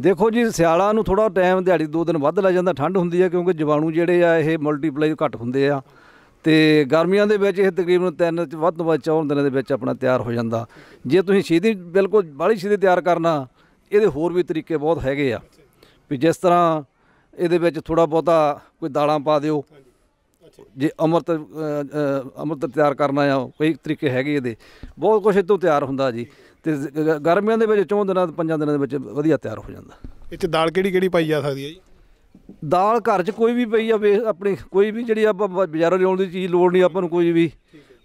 ਦੇਖੋ ਜੀ ਸਿਆਲਾਂ ਨੂੰ ਥੋੜਾ ਟਾਈਮ ਦਿਹਾੜੀ ਦੋ ਦਿਨ ਵੱਧ ਲੱਗ ਜਾਂਦਾ ਠੰਡ ਹੁੰਦੀ ਹੈ ਕਿਉਂਕਿ ਜੀਵਾਣੂ ਜਿਹੜੇ ਆ ਇਹ ਮਲਟੀਪਲਾਈ ਘੱਟ ਹੁੰਦੇ ਆ ਤੇ ਗਰਮੀਆਂ ਦੇ ਵਿੱਚ ਇਹ ਤਕਰੀਬਨ ਤਿੰਨ ਚ ਵੱਧ ਤੋਂ ਵੱਧ 4 ਦਿਨਾਂ ਦੇ ਵਿੱਚ ਆਪਣਾ ਤਿਆਰ ਹੋ ਜਾਂਦਾ ਜੇ ਤੁਸੀਂ ਸਿੱਧੀ ਬਿਲਕੁਲ ਬਾਲੀ ਸਿੱਧੀ ਤਿਆਰ ਕਰਨਾ ਇਹਦੇ ਹੋਰ ਵੀ ਤਰੀਕੇ ਬਹੁਤ ਹੈਗੇ ਆ ਵੀ ਜਿਸ ਤਰ੍ਹਾਂ ਇਹਦੇ ਵਿੱਚ ਥੋੜਾ ਬਹੁਤਾ ਕੋਈ ਦਾਲਾਂ ਪਾ ਦਿਓ ਜੇ ਅਮਰਤ ਅਮਰਤ ਤਿਆਰ ਕਰਨਾ ਆ ਕੋਈ ਤਰੀਕੇ ਹੈਗੇ ਇਹਦੇ ਬਹੁਤ ਕੁਝ ਇਤੋਂ ਤਿਆਰ ਹੁੰਦਾ ਜੀ ਤੇ ਗਰਮੀਆਂ ਦੇ ਵਿੱਚ ਚੌਂ ਦਿਨਾਂ ਪੰਜਾਂ ਦਿਨਾਂ ਦੇ ਵਿੱਚ ਵਧੀਆ ਤਿਆਰ ਹੋ ਜਾਂਦਾ ਇਹ ਚ ਦਾਲ ਕਿਹੜੀ ਕਿਹੜੀ ਪਾਈ ਜਾ ਸਕਦੀ ਹੈ ਜੀ ਦਾਲ ਘਰ 'ਚ ਕੋਈ ਵੀ ਪਈ ਆ ਆਪਣੀ ਕੋਈ ਵੀ ਜਿਹੜੀ ਆਪਾਂ ਬਾਜ਼ਾਰੋਂ ਲਿਆਉਣ ਦੀ ਚੀਜ਼ ਲੋੜ ਨਹੀਂ ਆਪਾਂ ਨੂੰ ਕੋਈ ਵੀ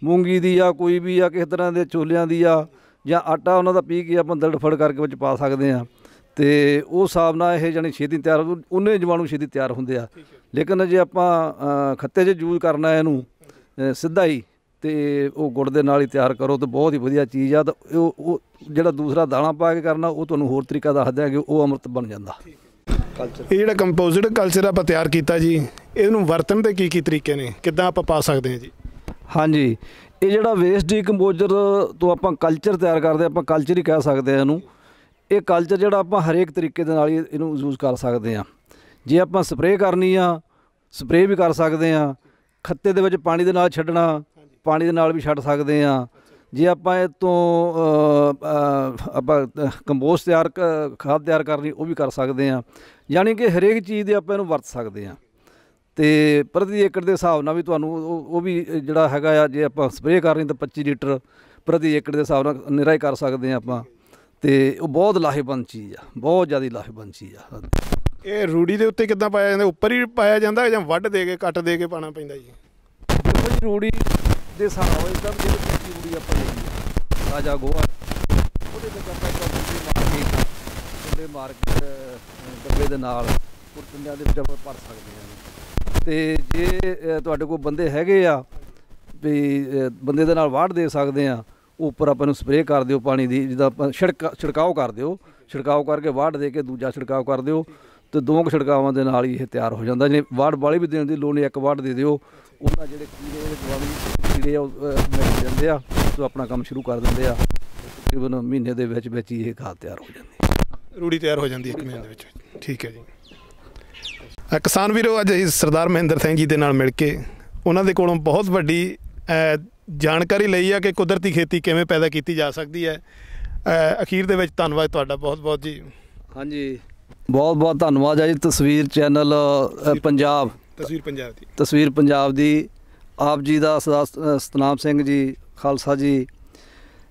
ਮੂੰਗੀ ਦੀ ਆ ਕੋਈ ਵੀ ਆ ਕਿਸੇ ਤਰ੍ਹਾਂ ਦੇ ਛੋਲਿਆਂ ਦੀ ਆ ਜਾਂ ਆਟਾ ਉਹਨਾਂ ਦਾ ਪੀ ਕੇ ਆਪਾਂ ਦਲੜਫੜ ਕਰਕੇ ਵਿੱਚ ਪਾ ਸਕਦੇ ਆ ਤੇ ਉਹ ਹਿਸਾਬ ਨਾਲ ਇਹ ਜਾਨੀ ਛੇਤੀ ਤਿਆਰ ਉਹਨੇ ਜਵਾਨੂ ਛੇਤੀ ਤਿਆਰ ਹੁੰਦੇ ਆ ਲੇਕਿਨ ਜੇ ਆਪਾਂ ਖੱਤੇ 'ਚ ਯੂਜ਼ ਕਰਨਾ ਇਹਨੂੰ ਸਿੱਧਾ ਹੀ ਤੇ ਉਹ ਗੁੜ ਦੇ ਨਾਲ ਹੀ ਤਿਆਰ ਕਰੋ ਤੇ ਬਹੁਤ ਹੀ ਵਧੀਆ ਚੀਜ਼ ਆ ਤੇ ਉਹ ਉਹ ਜਿਹੜਾ ਦੂਸਰਾ ਦਾਣਾ ਪਾ ਕੇ ਕਰਨਾ ਉਹ ਤੁਹਾਨੂੰ ਹੋਰ ਤਰੀਕਾ ਦੱਸ ਦਿਆਂਗੇ ਉਹ ਅੰਮ੍ਰਿਤ ਬਣ ਜਾਂਦਾ ਇਹ ਜਿਹੜਾ ਕੰਪੋਜ਼ਿਟ ਕਲਚਰ ਆਪਾਂ ਤਿਆਰ ਕੀਤਾ ਜੀ ਇਹਨੂੰ ਵਰਤਣ ਦੇ ਕੀ ਕੀ ਤਰੀਕੇ ਨੇ ਕਿੱਦਾਂ ਆਪਾਂ ਪਾ ਸਕਦੇ ਹਾਂ ਜੀ ਹਾਂਜੀ ਇਹ ਜਿਹੜਾ ਵੇਸਟ ਕੰਪੋਜ਼ਰ ਤੋਂ ਆਪਾਂ ਕਲਚਰ ਤਿਆਰ ਕਰਦੇ ਆਪਾਂ ਕਲਚਰ ਹੀ ਕਹਿ ਸਕਦੇ ਆ ਇਹਨੂੰ ਇਹ ਕਲਚਰ ਜਿਹੜਾ ਆਪਾਂ ਹਰੇਕ ਤਰੀਕੇ ਦੇ ਨਾਲ ਇਹਨੂੰ ਯੂਜ਼ ਕਰ ਸਕਦੇ ਆ ਜੇ ਆਪਾਂ ਸਪਰੇਅ ਕਰਨੀ ਆ ਸਪਰੇਅ ਵੀ ਕਰ ਸਕਦੇ ਆ ਖੱਤੇ ਦੇ ਵਿੱਚ ਪਾਣੀ ਦੇ ਨਾਲ ਛੱਡਣਾ ਪਾਣੀ ਦੇ ਨਾਲ ਵੀ ਛੱਡ ਸਕਦੇ ਆ ਜੇ ਆਪਾਂ ਇਹ ਤੋਂ ਆਪਾਂ ਕੰਪੋਸਟ ਤਿਆਰ ਖਾਦ ਤਿਆਰ ਕਰਨੀ ਉਹ ਵੀ ਕਰ ਸਕਦੇ ਆ ਯਾਨੀ ਕਿ ਹਰੇਕ ਚੀਜ਼ ਦੇ ਆਪਾਂ ਇਹਨੂੰ ਵਰਤ ਸਕਦੇ ਆ ਤੇ ਪ੍ਰਤੀ ਏਕੜ ਦੇ ਹਿਸਾਬ ਨਾਲ ਵੀ ਤੁਹਾਨੂੰ ਉਹ ਵੀ ਜਿਹੜਾ ਹੈਗਾ ਆ ਜੇ ਆਪਾਂ ਸਪਰੇਅ ਕਰਨੀ ਤਾਂ 25 ਲੀਟਰ ਪ੍ਰਤੀ ਏਕੜ ਦੇ ਹਿਸਾਬ ਨਾਲ ਨਿਰਾਈ ਕਰ ਸਕਦੇ ਆ ਆਪਾਂ ਤੇ ਉਹ ਬਹੁਤ ਲਾਹੇਵੰਦ ਚੀਜ਼ ਆ ਬਹੁਤ ਜ਼ਿਆਦਾ ਲਾਹੇਵੰਦ ਚੀਜ਼ ਆ ਇਹ ਰੂੜੀ ਦੇ ਉੱਤੇ ਕਿੱਦਾਂ ਪਾਇਆ ਜਾਂਦਾ ਉੱਪਰ ਹੀ ਪਾਇਆ ਜਾਂਦਾ ਜਾਂ ਵੱਢ ਦੇ ਕੇ ਕੱਟ ਦੇ ਕੇ ਪਾਣਾ ਪੈਂਦਾ ਜੀ ਰੂੜੀ ਦੇ ਹਿਸਾਬ ਨਾਲ ਇਦਾਂ ਜਿਹੜੇ ਚੰਗੀ ਹੁੰਦੀ ਆਪਾਂ ਲਈ ਰਾਜਾ ਗੋਹਾ ਉਹਦੇ ਤੇ ਆਪਾਂ ਇੱਕ ਡੱਬੇ ਮਾਰ ਕੇ ਡੱਬੇ ਮਾਰ ਕੇ ਡੱਬੇ ਦੇ ਨਾਲ ਕੁਰਤਿਆਂ ਦੇ ਵਿੱਚ ਆਪਾਂ ਭਰ ਸਕਦੇ ਹਾਂ ਤੇ ਜੇ ਤੁਹਾਡੇ ਕੋਲ ਬੰਦੇ ਹੈਗੇ ਆ ਵੀ ਬੰਦੇ ਦੇ ਨਾਲ ਵਾੜ ਦੇ ਸਕਦੇ ਆ ਉੱਪਰ ਆਪਾਂ ਨੂੰ ਸਪਰੇਅ ਕਰ ਦਿਓ ਪਾਣੀ ਦੀ ਜਿਹਦਾ ਆਪਾਂ ਛਿੜਕਾ ਛਿੜਕਾਓ ਕਰ ਦਿਓ ਛਿੜਕਾਓ ਕਰਕੇ ਵਾੜ ਦੇ ਕੇ ਦੂਜਾ ਛਿੜਕਾਓ ਕਰ ਦਿਓ ਤੇ ਦੋਹਾਂ ਕੁ ਛਿੜਕਾਵਾਂ ਦੇ ਨਾਲ ਹੀ ਇਹ ਤਿਆਰ ਹੋ ਜਾਂਦਾ ਜੇ ਵਾੜ ਵਾਲੀ ਵੀ ਦੇਣ ਦੀ ਲੋੜ ਨਹੀਂ ਇੱਕ ਵਾੜ ਦੇ ਦਿਓ ਉਹਨਾਂ ਜਿਹੜੇ ਕੀੜੇ ਦੇ ਦਵਾਈ ਜਿਹੜੇ ਆ ਮਿਲ ਜਾਂਦੇ ਆ ਤੋਂ ਆਪਣਾ ਕੰਮ ਸ਼ੁਰੂ ਕਰ ਦਿੰਦੇ ਆ ਤਕਰੀਬਨ ਮਹੀਨੇ ਦੇ ਵਿੱਚ ਵਿੱਚ ਇਹ ਖਾਦ ਤਿਆਰ ਹੋ ਜਾਂਦੀ ਹੈ ਰੂੜੀ ਤਿਆਰ ਹੋ ਜਾਂਦੀ ਹੈ ਇੱਕ ਮਹੀਨੇ ਦੇ ਵਿੱਚ ਠੀਕ ਹੈ ਜੀ ਕਿਸਾਨ ਵੀਰੋ ਅੱਜ ਅਸੀਂ ਸਰਦਾਰ ਮਹਿੰਦਰ ਸਿੰਘ ਜੀ ਦੇ ਨਾਲ ਮਿਲ ਕੇ ਉਹਨਾਂ ਦੇ ਕੋਲੋਂ ਬਹੁਤ ਵੱਡੀ ਜਾਣਕਾਰੀ ਲਈ ਆ ਕਿ ਕੁਦਰਤੀ ਖੇਤੀ ਕਿਵੇਂ ਪੈਦਾ ਕੀਤੀ ਜਾ ਸਕਦੀ ਹੈ ਅਖੀਰ ਦੇ ਵਿੱਚ ਧੰਨਵਾਦ ਤੁਹਾਡਾ ਬਹੁਤ ਬਹੁਤ ਜੀ ਹਾਂਜੀ ਬਹੁਤ ਬਹੁਤ ਧੰਨਵਾਦ ਹੈ ਜੀ ਤਸਵੀਰ ਚੈਨਲ ਪੰਜਾਬ ਤਸਵੀਰ ਪੰਜਾਬ ਦੀ ਤਸਵੀਰ ਪੰਜਾਬ ਦੀ ਆਪ ਜੀ ਦਾ ਸਤਨਾਮ ਸਿੰਘ ਜੀ ਖਾਲਸਾ ਜੀ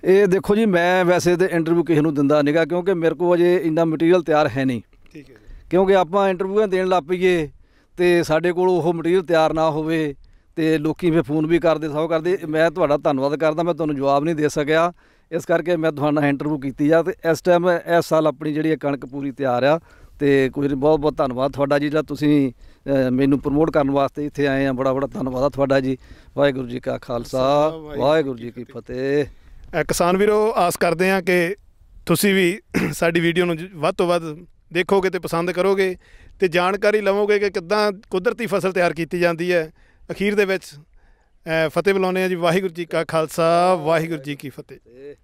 ਇਹ ਦੇਖੋ ਜੀ ਮੈਂ ਵੈਸੇ ਤੇ ਇੰਟਰਵਿਊ ਕਿਸੇ ਨੂੰ ਦਿੰਦਾ ਨਹੀਂਗਾ ਕਿਉਂਕਿ ਮੇਰੇ ਕੋਲ ਅਜੇ ਇੰਨਾ ਮਟੀਰੀਅਲ ਤਿਆਰ ਹੈ ਨਹੀਂ ਠੀਕ ਹੈ ਕਿਉਂਕਿ ਆਪਾਂ ਇੰਟਰਵਿਊਆਂ ਦੇਣ ਲੱਪੀਏ ਤੇ ਸਾਡੇ ਕੋਲ ਉਹ ਮਟੀਰੀਅਲ ਤਿਆਰ ਨਾ ਹੋਵੇ ਤੇ ਲੋਕੀ ਫੇ ਫੋਨ ਵੀ ਕਰਦੇ ਸਭ ਕਰਦੇ ਮੈਂ ਤੁਹਾਡਾ ਧੰਨਵਾਦ ਕਰਦਾ ਮੈਂ ਤੁਹਾਨੂੰ ਜਵਾਬ ਨਹੀਂ ਦੇ ਸਕਿਆ ਇਸ ਕਰਕੇ ਮੈਂ ਤੁਹਾਨੂੰ ਇੰਟਰਵਿਊ ਕੀਤੀ ਜਾ ਤੇ ਇਸ ਟਾਈਮ ਇਸ ਸਾਲ ਆਪਣੀ ਜਿਹੜੀ ਕਣਕ ਪੂਰੀ ਤਿਆਰ ਆ ਤੇ ਕੋਈ ਬਹੁਤ ਬਹੁਤ ਧੰਨਵਾਦ ਤੁਹਾਡਾ ਜੀ ਜਿਹੜਾ ਤੁਸੀਂ ਮੈਨੂੰ ਪ੍ਰਮੋਟ ਕਰਨ ਵਾਸਤੇ ਇੱਥੇ ਆਏ ਆ ਬੜਾ ਬੜਾ ਧੰਨਵਾਦ ਆ ਤੁਹਾਡਾ ਜੀ ਵਾਹਿਗੁਰੂ ਜੀ ਕਾ ਖਾਲਸਾ ਵਾਹਿਗੁਰੂ ਜੀ ਕੀ ਫਤਿਹ ਕਿਸਾਨ ਵੀਰੋ ਆਸ ਕਰਦੇ ਆ ਕਿ ਤੁਸੀਂ ਵੀ ਸਾਡੀ ਵੀਡੀਓ ਨੂੰ ਵੱਧ ਤੋਂ ਵੱਧ ਦੇਖੋਗੇ ਤੇ ਪਸੰਦ ਕਰੋਗੇ ਤੇ ਜਾਣਕਾਰੀ ਲਵੋਗੇ ਕਿ ਕਿੱਦਾਂ ਕੁਦਰਤੀ ਫਸਲ ਤਿਆਰ ਕੀਤੀ ਜਾਂਦੀ ਹੈ ਅਖੀਰ ਦੇ ਵਿੱਚ ਫਤਿਹ ਬੁਲਾਉਂਦੇ ਆ ਜੀ ਵਾਹਿਗੁਰੂ ਜੀ ਕਾ ਖਾਲਸਾ ਵਾਹਿਗੁਰੂ ਜੀ ਕੀ ਫਤਿਹ